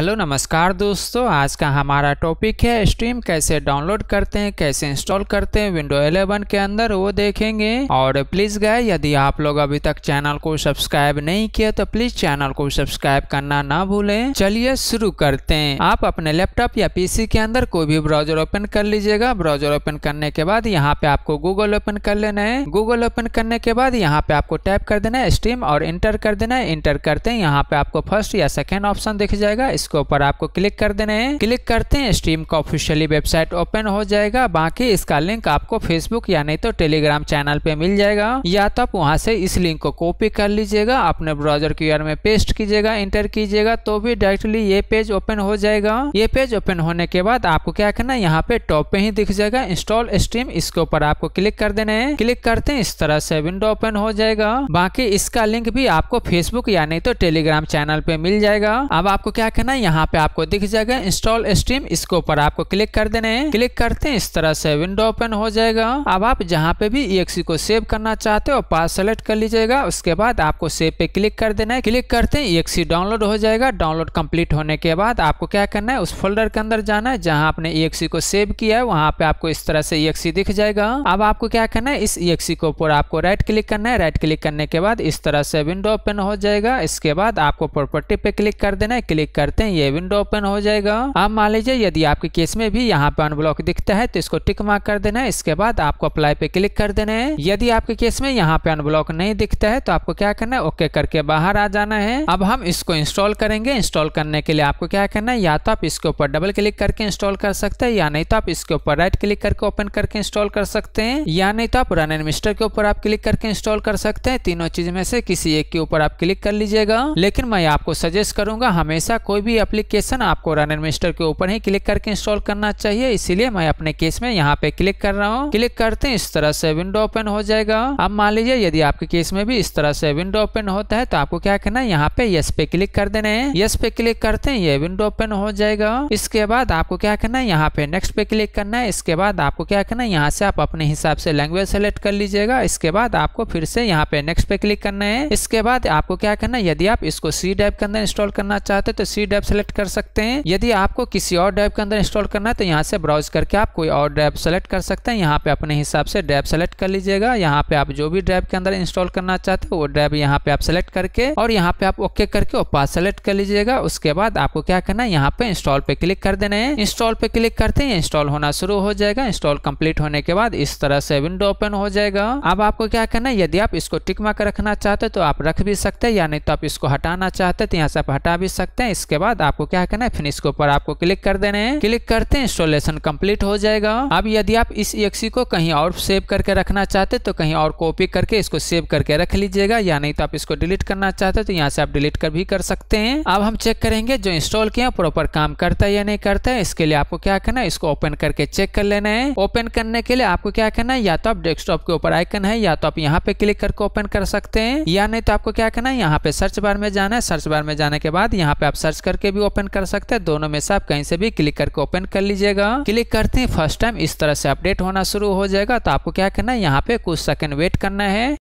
hello नमस्कार दोस्तों आज का हमारा टॉपिक है स्ट्रीम कैसे डाउनलोड करते हैं कैसे इंस्टॉल करते हैं विंडो 11 के अंदर वो देखेंगे और प्लीज गए यदि आप लोग अभी तक चैनल को सब्सक्राइब नहीं किया तो प्लीज चैनल को सब्सक्राइब करना ना भूलें चलिए शुरू करते हैं आप अपने लैपटॉप या पीसी के अंदर कोई भी ब्राउजर ओपन कर लीजिएगा ब्राउजर ओपन करने के बाद यहाँ पे आपको गूगल ओपन कर लेना है गूगल ओपन करने के बाद यहाँ पे आपको टाइप कर देना है स्ट्रीम और इंटर कर देना है इंटर करते हैं यहाँ पे आपको फर्स्ट या सेकेंड ऑप्शन दिख जाएगा इसके ऊपर आपको क्लिक कर देना है क्लिक करते हैं स्ट्रीम का ऑफिशियली वेबसाइट ओपन हो जाएगा बाकी इसका लिंक आपको फेसबुक या नहीं तो टेलीग्राम चैनल पे मिल जाएगा या तो आप वहाँ से इस लिंक को कॉपी कर लीजिएगा अपने ब्राउजर की में पेस्ट कीजिएगा इंटर कीजिएगा तो भी डायरेक्टली ये पेज ओपन हो जाएगा ये पेज ओपन होने के बाद आपको क्या करना है यहाँ पे टॉप पे ही दिख जाएगा इंस्टॉल स्ट्रीम इसके ऊपर आपको क्लिक कर देना है क्लिक करते हैं इस तरह से विंडो ओपन हो जाएगा बाकी इसका लिंक भी आपको फेसबुक या नहीं तो टेलीग्राम चैनल पे मिल जाएगा अब आपको क्या कहना करना है यहाँ पे आपको दिख जाएगा इंस्टॉल स्ट्रीम इसके ऊपर आपको क्लिक कर देना है क्लिक करते हैं इस तरह से विंडो ओपन हो जाएगा अब आप जहाँ पे भी ई को सेव करना चाहते हो पास सेलेक्ट कर लीजिएगा उसके बाद आपको सेव पे क्लिक कर देना है क्लिक करते हैं ई डाउनलोड हो जाएगा डाउनलोड कम्प्लीट होने के बाद आपको क्या करना है उस फोल्डर के अंदर जाना है जहाँ आपने ई को सेव किया है वहाँ पे आपको इस तरह से ई दिख जाएगा अब आपको क्या करना है इस ई को ऊपर आपको राइट क्लिक करना है राइट क्लिक करने के बाद इस तरह से विंडो ओपन हो जाएगा इसके बाद आपको प्रॉपर्टी पे क्लिक कर देना है क्लिक करते करते हैं ये विंडो ओपन हो जाएगा आप मान लीजिए यदि आपके केस में भी यहाँ पे अनब्लॉक दिखता है तो इसको टिक मार्क कर देना है इसके बाद आपको अप्लाई पे क्लिक कर देना है यदि आपके केस में यहाँ पे अनब्लॉक नहीं दिखता है तो आपको क्या करना है ओके करके बाहर आ जाना है अब हम इसको इंस्टॉल करेंगे इंस्टॉल करने के लिए आपको क्या करना है या तो आप इसके ऊपर डबल क्लिक करके इंस्टॉल कर सकते हैं या नहीं तो आप इसके ऊपर राइट क्लिक करके ओपन करके इंस्टॉल कर सकते हैं या नहीं तो आप रन एंड मिस्टर के ऊपर आप क्लिक करके इंस्टॉल कर सकते हैं तीनों चीज में से किसी एक के ऊपर आप क्लिक कर लीजिएगा लेकिन मैं आपको सजेस्ट करूंगा हमेशा कोई भी भी एप्लीकेशन आपको रन एडमिनिस्टर के ऊपर ही क्लिक करके इंस्टॉल करना चाहिए इसीलिए मैं अपने केस में यहाँ पे क्लिक कर रहा हूँ क्लिक करते हैं इस तरह से विंडो ओपन हो जाएगा अब मान लीजिए यदि आपके केस में भी इस तरह से विंडो ओपन होता है तो आपको क्या करना है यहाँ पे यस पे क्लिक कर देना है यस पे क्लिक करते हैं ये विंडो ओपन हो जाएगा इसके बाद आपको क्या करना है यहाँ पे नेक्स्ट पे क्लिक करना है इसके बाद आपको क्या करना है यहाँ से आप अपने हिसाब से लैंग्वेज सेलेक्ट कर लीजिएगा इसके बाद आपको फिर से यहाँ पे नेक्स्ट पे क्लिक करना है इसके बाद आपको क्या करना है यदि आप इसको सी डाइप के अंदर इंस्टॉल करना चाहते हैं तो सी ड्राइव सेलेक्ट कर सकते हैं यदि आपको किसी और ड्राइव के अंदर इंस्टॉल करना है तो यहाँ से ब्राउज करके आप कोई और ड्राइव सेलेक्ट कर सकते हैं यहाँ पे अपने हिसाब से ड्राइव सेलेक्ट कर लीजिएगा यहाँ पे आप जो भी ड्राइव के अंदर इंस्टॉल करना चाहते हो वो ड्राइव यहाँ पे आप सेलेक्ट करके और यहाँ पे आप ओके करके और पास सेलेक्ट कर लीजिएगा उसके बाद आपको क्या करना है यहाँ पे इंस्टॉल पे क्लिक कर देना है इंस्टॉल पे क्लिक करते हैं इंस्टॉल होना शुरू हो जाएगा इंस्टॉल कम्प्लीट होने के बाद इस तरह से विंडो ओपन हो जाएगा अब आपको क्या करना है यदि आप इसको टिकमा कर रखना चाहते हो तो आप रख भी सकते हैं या नहीं तो आप इसको हटाना चाहते हैं तो यहाँ से आप हटा भी सकते हैं इसके बाद बाद आपको क्या करना है फिनिश के ऊपर आपको क्लिक कर देना है क्लिक करते हैं इंस्टॉलेशन कंप्लीट हो जाएगा अब यदि आप इस एक्सी को कहीं और सेव करके रखना चाहते तो कहीं और कॉपी करके इसको सेव करके रख लीजिएगा या नहीं तो आप इसको डिलीट करना चाहते तो यहाँ से आप डिलीट कर भी कर सकते हैं अब हम चेक करेंगे जो इंस्टॉल किया प्रॉपर काम करता है या नहीं करता है इसके लिए आपको क्या करना है इसको ओपन करके चेक कर लेना है ओपन करने के लिए आपको क्या करना है या तो आप डेस्कटॉप के ऊपर आइकन है या तो आप यहाँ पे क्लिक करके ओपन कर सकते हैं या नहीं तो आपको क्या करना है यहाँ पे सर्च बार में जाना है सर्च बार में जाने के बाद यहाँ पे आप सर्च कर करके भी ओपन कर सकते हैं दोनों में से आप कहीं से भी क्लिक करके ओपन कर लीजिएगा क्लिक करते ही फर्स्ट टाइम इस तरह से अपडेट होना शुरू हो जाएगा तो आपको क्या करना है यहाँ पे कुछ सेकंड वेट करना है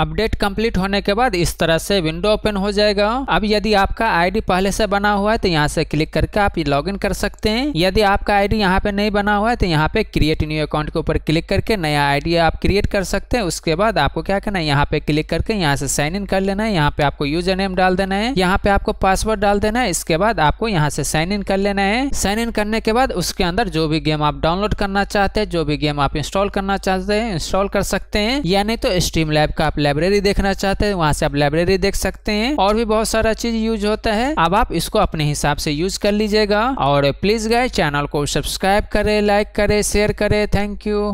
अपडेट कंप्लीट होने के बाद इस तरह से विंडो ओपन हो जाएगा अब यदि आपका आईडी पहले से बना हुआ है तो यहाँ से क्लिक करके आप लॉगिन कर सकते हैं यदि आपका आईडी यहाँ पे नहीं बना हुआ है तो यहाँ पे क्रिएट न्यू अकाउंट के ऊपर क्लिक करके नया आईडी आप क्रिएट कर सकते हैं उसके बाद आपको क्या करना है यहाँ पे क्लिक करके यहाँ से साइन इन कर लेना है यहाँ पे आपको यूजर नेम डाल देना है यहाँ पे आपको पासवर्ड डाल देना है इसके बाद आपको यहाँ से साइन इन कर लेना है साइन इन करने के बाद उसके अंदर जो भी गेम आप डाउनलोड करना चाहते हैं जो भी गेम आप इंस्टॉल करना चाहते हैं इंस्टॉल कर सकते हैं या नहीं तो स्ट्रीम लैब का लाइब्रेरी देखना चाहते हैं वहां से आप लाइब्रेरी देख सकते हैं और भी बहुत सारा चीज यूज होता है अब आप इसको अपने हिसाब से यूज कर लीजिएगा और प्लीज गए चैनल को सब्सक्राइब करे लाइक करे शेयर करे थैंक यू